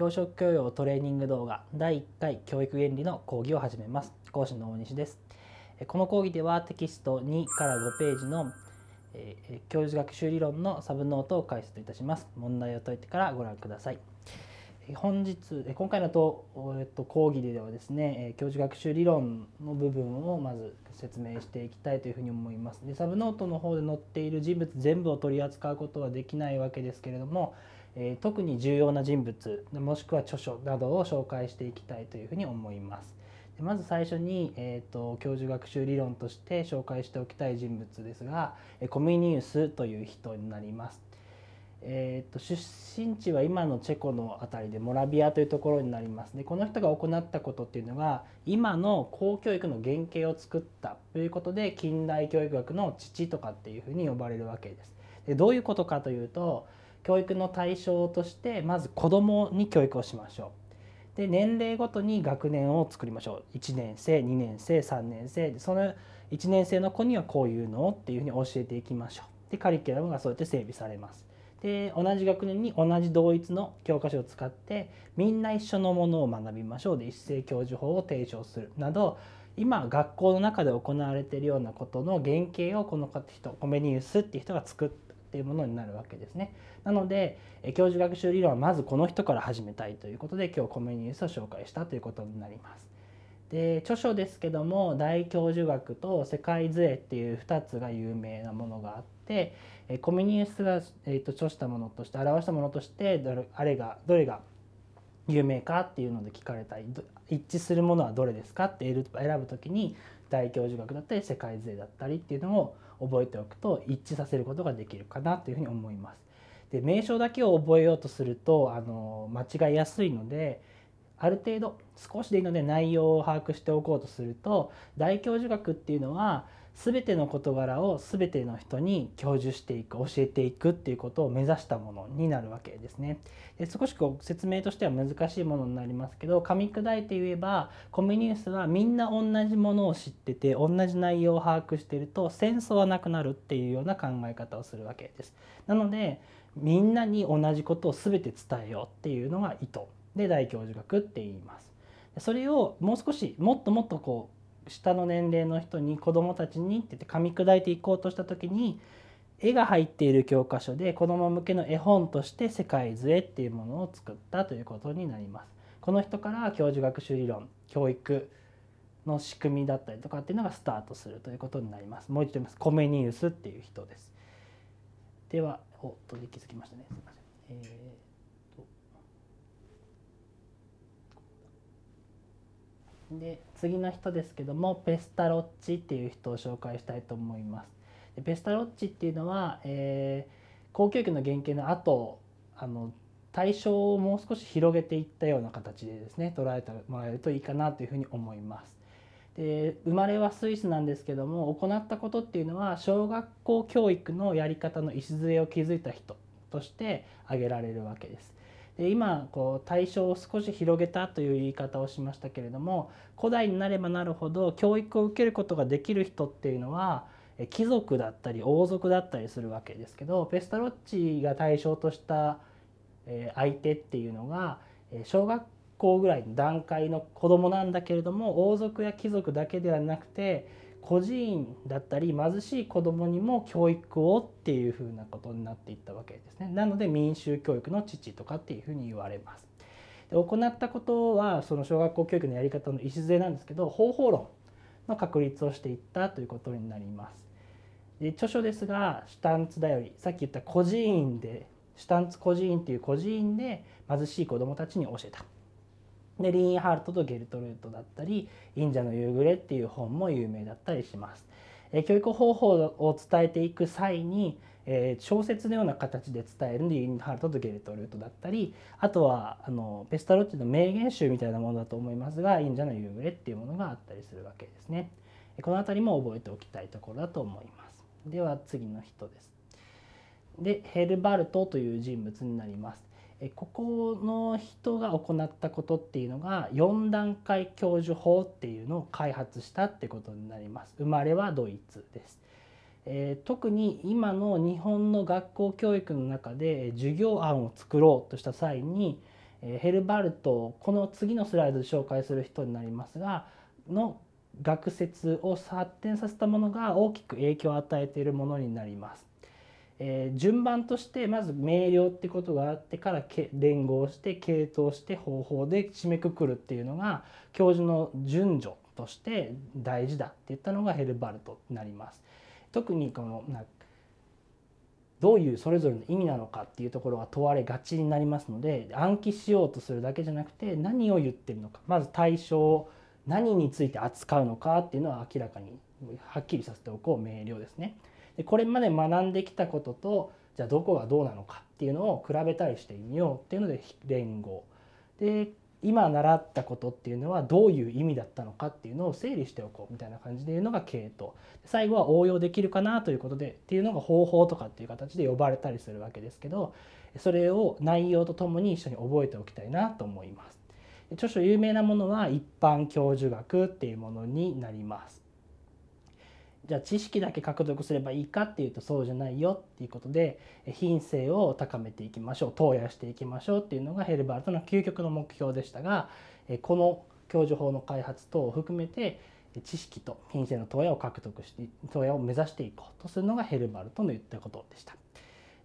教職教養トレーニング動画第1回教育原理の講義を始めます講師の大西ですこの講義ではテキスト2から5ページの、え教授学習理論のサブノートを解説いたします問題を解いてからご覧ください本日今回のと、えっと、講義ではですね教授学習理論の部分をまず説明していきたいというふうに思いますでサブノートの方で載っている人物全部を取り扱うことはできないわけですけれどもえー、特に重要な人物もしくは著書などを紹介していきたいというふうに思います。でまず最初に、えーと、教授学習理論として紹介しておきたい人物ですがコミニウスという人になります。えーと、出身地は今のチェコの辺りでモラビアというところになりますでこの人が行ったことっていうのが今の公教育の原型を作ったということで近代教育学の父とかっていうふうに呼ばれるわけです。でどういうことかというと教育の対象としてまず子どもに教育をしましょうで年齢ごとに学年を作りましょう1年生2年生3年生その1年生の子にはこういうのをっていうふうに教えていきましょうでカリキュラムがそうやって整備されますで同じ学年に同じ同一の教科書を使ってみんな一緒のものを学びましょうで一斉教授法を提唱するなど今学校の中で行われているようなことの原型をこの人コメニウスっていう人が作ってっていうものになるわけですね。なので教授学習理論はまずこの人から始めたいということで今日コメニウスを紹介したということになります。で著書ですけども大教授学と世界図絵っていう2つが有名なものがあってコミニウスが、えーと、と著したものとして表したものとしてどれあれがどれが有名かっていうので聞かれたり一致するものはどれですかって選ぶ時に大教授学だったり世界税だったりっていうのを覚えておくと一致させることができるかなというふうに思います。で名称だけを覚えようとするとあの間違いやすいのである程度少しでいいので内容を把握しておこうとすると大教授学っていうのは全ての事柄を全ての人に教授していく教えていくっていうことを目指したものになるわけですね。で少しこう説明としては難しいものになりますけど噛み砕いて言えばコミュニュースはみんな同じものを知ってて同じ内容を把握してると戦争はなくなるっていうような考え方をするわけです。なのでみんなに同じことを全て伝えようっていうのが意図で大教授学って言います。それをもう少しもっともっとこう下の年齢の人に子どもたちにって言って噛み砕いていこうとした時に絵が入っている教科書で子ども向けの絵本として「世界図絵」っていうものを作ったということになります。この人から教授学習理論教育の仕組みだったりとかっていうのがスタートするということになります。もう一度言います。コメニウスっていう人です。では、おっと気づきましたね。すみません。えーで次の人ですけどもペスタロッチっていう人を紹介したいと思います。でペスタロッチっていうのは、えー、公教育の原型の後あの対象をもう少し広げていったような形でですね捉えてもらえるといいかなというふうに思います。で生まれはスイスなんですけども行ったことっていうのは小学校教育のやり方の礎を築いた人として挙げられるわけです。今こう対象を少し広げたという言い方をしましたけれども古代になればなるほど教育を受けることができる人っていうのは貴族だったり王族だったりするわけですけどペスタロッチが対象とした相手っていうのが小学校ぐらいの段階の子供なんだけれども王族や貴族だけではなくて孤児院だったり貧しい子どもにも教育をっていうふうなことになっていったわけですね。なので民衆教育の父とかっていうふうに言われます。で行ったことはその小学校教育のやり方の礎なんですけど方法論の確立をしていったということになります。で著書ですが「シュタンツだより」さっき言った孤児院でシュタンツ孤児院っていう孤児院で貧しい子どもたちに教えたでリーンハルトとゲルトルートだったり「忍者の夕暮れ」っていう本も有名だったりします。え教育方法を伝えていく際に、え小説のような形で伝えるリーンハルトとゲルトルートだったりあとはあのペスタロッチの名言集みたいなものだと思いますが「忍者の夕暮れ」っていうものがあったりするわけですね。この辺りも覚えておきたいところだと思います。では次の人です。でヘルバルトという人物になります。ここの人が行ったことっていうのが4段階教授法っていうのを開発したってことになります生まれはドイツです、えー、特に今の日本の学校教育の中で授業案を作ろうとした際に、えヘルバルトこの次のスライドで紹介する人になりますがの学説を発展させたものが大きく影響を与えているものになりますえー、順番としてまず明瞭ってことがあってから連合して系統して方法で締めくくるっていうのが教授の順序として大事だって言ったのがヘルバルトになります。特にこのどういうそれぞれの意味なのかっていうところが問われがちになりますので暗記しようとするだけじゃなくて何を言ってるのかまず対象何について扱うのかっていうのは明らかにはっきりさせておこう明瞭ですね。でこれまで学んできたこととじゃあどこがどうなのかっていうのを比べたりしてみようっていうので連合で今習ったことっていうのはどういう意味だったのかっていうのを整理しておこうみたいな感じでいうのが系統最後は応用できるかなということでっていうのが方法とかっていう形で呼ばれたりするわけですけどそれを内容とともに一緒に覚えておきたいなと思います。著書有名なものは一般教授学っていうものになります。じゃあ知識だけ獲得すればいいかっていうとそうじゃないよっていうことで品性を高めていきましょう投与していきましょうっていうのがヘルバルトの究極の目標でしたがこの教授法の開発等を含めて知識と品性の投与を獲得して投与を目指していこうとするのがヘルバルトの言ったことでした。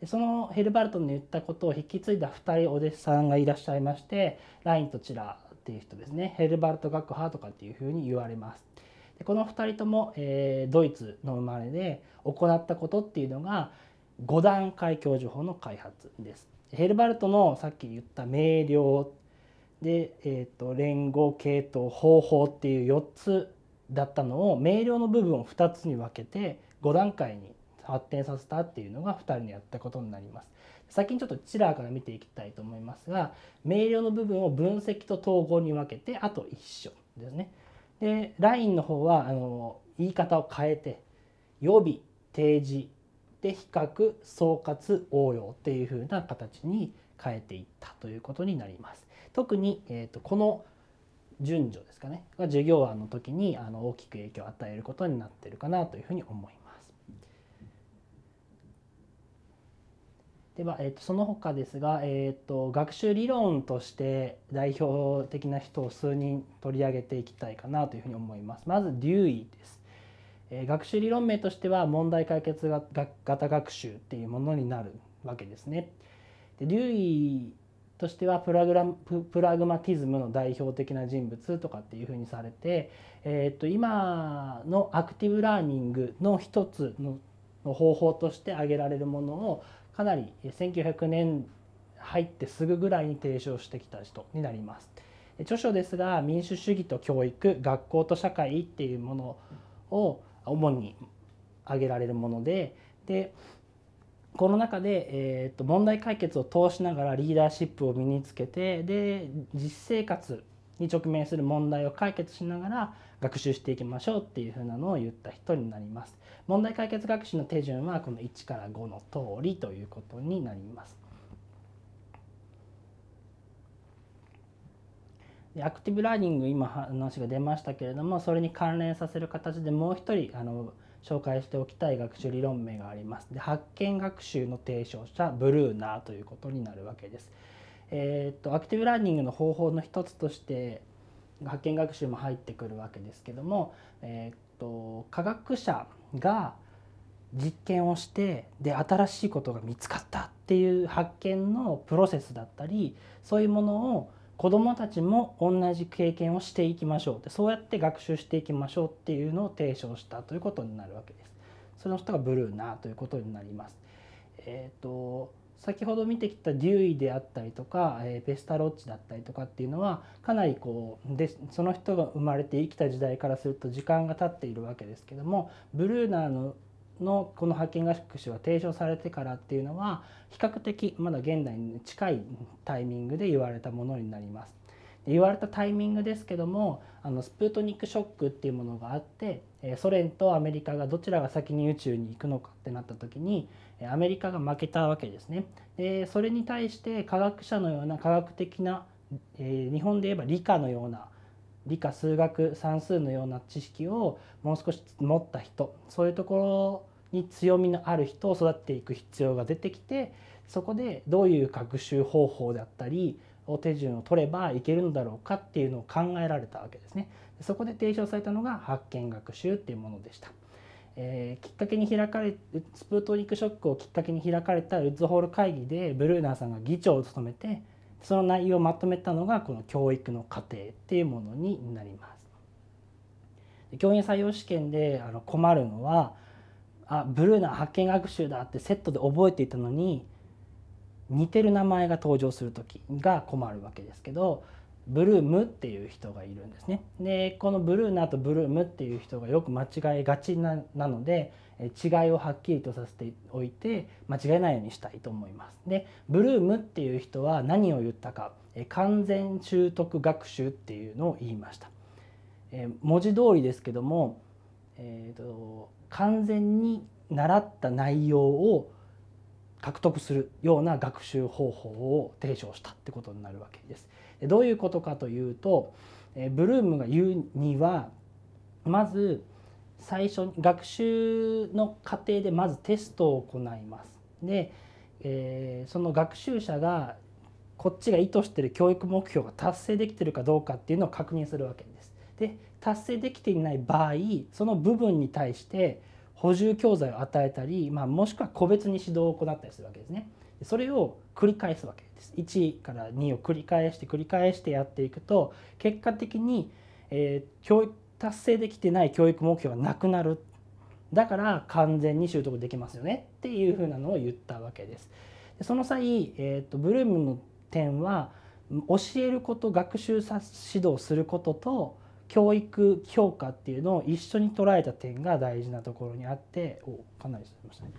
でそのヘルバルトの言ったことを引き継いだ2人お弟子さんがいらっしゃいましてラインとチラっていう人ですねヘルバルト学派とかっていうふうに言われます。でこの2人とも、えー、ドイツの生まれで行ったことっていうのが5段階教授法の開発です。ヘルバルトのさっき言った明瞭で、えーと、連合系統方法っていう4つだったのを明瞭の部分を2つに分けて5段階に発展させたっていうのが2人のやったことになります。先にちょっとチラーから見ていきたいと思いますが明瞭の部分を分析と統合に分けてあと一緒ですね。で LINE の方はあの言い方を変えて予備提示で比較総括応用っていう風な形に変えていったということになります。特に、えーと、この順序ですかねが授業案の時にあの大きく影響を与えることになってるかなというふうに思います。では、えーと、その他ですが、えーと、学習理論として代表的な人を数人取り上げていきたいかなというふうに思います。まずデューイです、えー、学習理論名としては問題解決が型学習っていうものになるわけですね。でデューイとしてはプラグラププラグマティズムの代表的な人物とかっていうふうにされて、えーと、今のアクティブラーニングの一つのの方法として挙げられるものをかなり1900年入ってすぐぐらいに提唱してきた人になります。著書ですが民主主義と教育学校と社会っていうものを主に挙げられるものででこの中で、えー、と問題解決を通しながらリーダーシップを身につけてで実生活に直面する問題を解決しながら学習していきましょうっていうふうなのを言った人になります問題解決学習の手順はこの1から5の通りということになりますアクティブラーニング今話が出ましたけれどもそれに関連させる形でもう一人あの紹介しておきたい学習理論名がありますで発見学習の提唱者ブルーナーということになるわけですえっ、とアクティブラーニングの方法の一つとして発見学習も入ってくるわけですけども、えっ、と科学者が実験をしてで新しいことが見つかったっていう発見のプロセスだったりそういうものを子どもたちも同じ経験をしていきましょうでそうやって学習していきましょうっていうのを提唱したということになるわけです。その人がブルーナということになります。えっ、と先ほど見てきたデューイであったりとか、えー、ベスタロッチだったりとかっていうのはかなりこうでその人が生まれて生きた時代からすると時間が経っているわけですけどもブルーナーののこの派遣合宿士は提唱されてからっていうのは比較的まだ現代に近いタイミングで言われたものになります。言われたタイミングですけどもあのスプートニックショックっていうものがあってソ連とアメリカがどちらが先に宇宙に行くのかってなった時にアメリカが負けたわけですね。でそれに対して科学者のような科学的な、えー、日本で言えば理科のような理科数学算数のような知識をもう少し持った人そういうところに強みのある人を育てていく必要が出てきてそこでどういう学習方法であったりお手順を取ればいけるのだろうかっていうのを考えられたわけですね。そこで提唱されたのが発見学習っていうものでした。えー、きっかけに開かれスプートニクショックをきっかけに開かれたウッズホール会議でブルーナーさんが議長を務めてその内容をまとめたのがこの教育の過程っていうものになります。教員採用試験であの困るのはあブルーナー発見学習だってセットで覚えていたのに似てる名前が登場する時が困るわけですけどブルームっていう人がいるんですね。でこのブルーナとブルームっていう人がよく間違えがちななので違いをはっきりとさせておいて間違えないようにしたいと思います。でブルームっていう人は何を言ったか完全習得学習っていうのを言いました。え文字通りですけども、えーと完全に習った内容を獲得するような学習方法を提唱したってことになるわけです。どういうことかというとブルームが言うにはまず最初に学習の過程でまずテストを行います。で、えその学習者がこっちが意図してる教育目標が達成できてるかどうかっていうのを確認するわけです。で達成できていない場合その部分に対して補充教材を与えたり、まあ、もしくは個別に指導を行ったりするわけですね。それを繰り返すわけです1から2を繰り返して繰り返してやっていくと結果的に、えー、教育達成できてない教育目標はなくなるだから完全に習得できますよねっていうふうなのを言ったわけです。でその際、えーと、ブルームの点は教えること学習指導することと教育評価っていうのを一緒に捉えた点が大事なところにあっておかなりしましたね。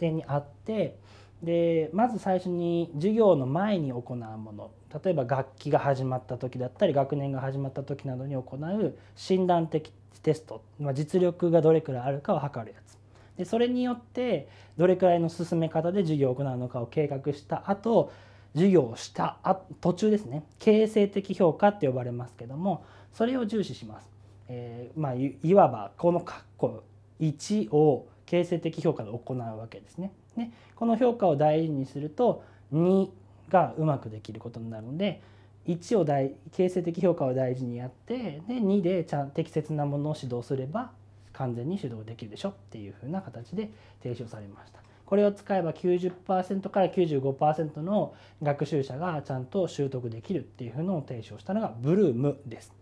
点にあってでまず最初に授業の前に行うもの例えば学期が始まった時だったり学年が始まった時などに行う診断的テスト、まあ、実力がどれくらいあるかを測るやつでそれによってどれくらいの進め方で授業を行うのかを計画した後授業をしたあ途中ですね形成的評価って呼ばれますけどもそれを重視します。えー、まあ、いわばこの括弧1を形成的評価を行うわけですね。ねこの評価を大事にすると2がうまくできることになるので1を大形成的評価を大事にやってで2でちゃん適切なものを指導すれば完全に指導できるでしょっていうふうな形で提唱されました。これを使えば90%から95%の学習者がちゃんと習得できるっていうのを提唱したのがブルームです。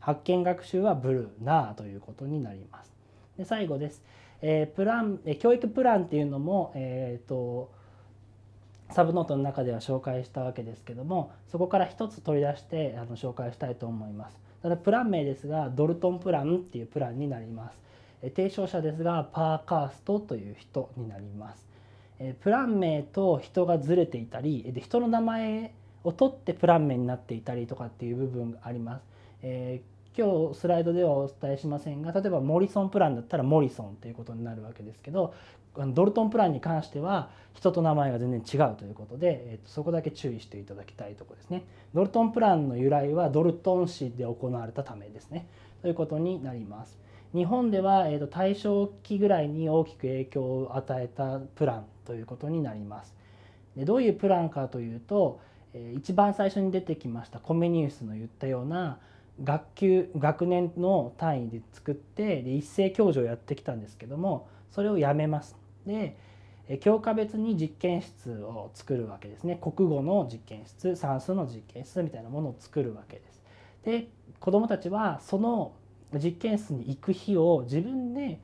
発見学習はブルーナーということになります。で最後です。えー、プラン教育プランっていうのも、えーと、サブノートの中では紹介したわけですけどもそこから一つ取り出してあの紹介したいと思います。ただプラン名ですがドルトンプランっていうプランになります。え提唱者ですがパーカーストという人になります。えプラン名と人がずれていたりで人の名前を取ってプラン名になっていたりとかっていう部分があります。えー今日スライドではお伝えしませんが例えばモリソンプランだったらモリソンっていうことになるわけですけどドルトンプランに関しては人と名前が全然違うということで、えっとそこだけ注意していただきたいとこですねドルトンプランの由来はドルトン市で行われたためですねということになります日本では、えっと大正期ぐらいに大きく影響を与えたプランということになりますでどういうプランかというと、えー、一番最初に出てきましたコメニウスの言ったような学級学年の単位で作ってで一斉教授をやってきたんですけどもそれをやめます。で教科別に実験室を作るわけですね国語の実験室算数の実験室みたいなものを作るわけです。で子どもたちはその実験室に行く日を自分で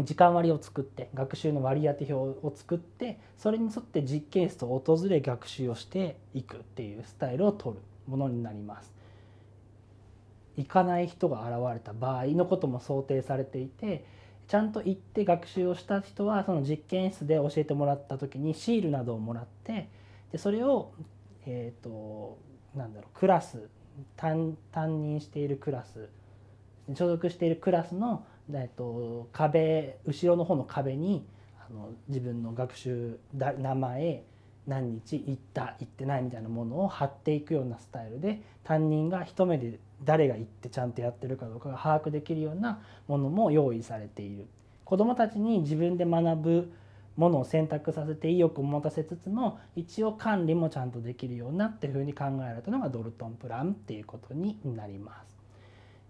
時間割を作って学習の割り当て表を作ってそれに沿って実験室を訪れ学習をしていくっていうスタイルを取るものになります。行かない人が現れた場合のことも想定されていてちゃんと行って学習をした人はその実験室で教えてもらった時にシールなどをもらってでそれを、えーと、なんだろうクラス担任しているクラス所属しているクラスの、えーと、と壁後ろの方の壁にあの自分の学習名前何日行った行ってないみたいなものを貼っていくようなスタイルで担任が一目で誰が行ってちゃんとやってるかどうかが把握できるようなものも用意されている子どもたちに自分で学ぶものを選択させて意欲を持たせつつも一応管理もちゃんとできるようになっていうふうに考えられたのがドルトンプランっていうことになります。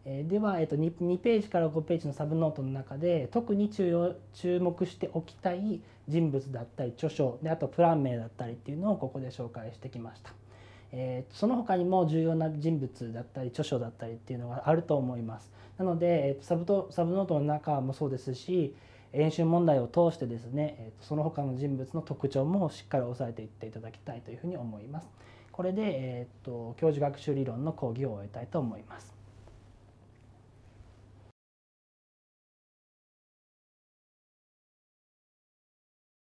えでは、えー、と 2, 2ページから5ページのサブノートの中で特に注目しておきたい人物だったり著書であとプラン名だったりっていうのをここで紹介してきました。えー、その他にも重要な人物だったり著書だったりっていうのがあると思います。なのでサブとサブノートの中もそうですし演習問題を通してですね、えー、その他の人物の特徴もしっかり押さえていっていただきたいというふうに思います。これで、えーと教授学習理論の講義を終えたいと思います。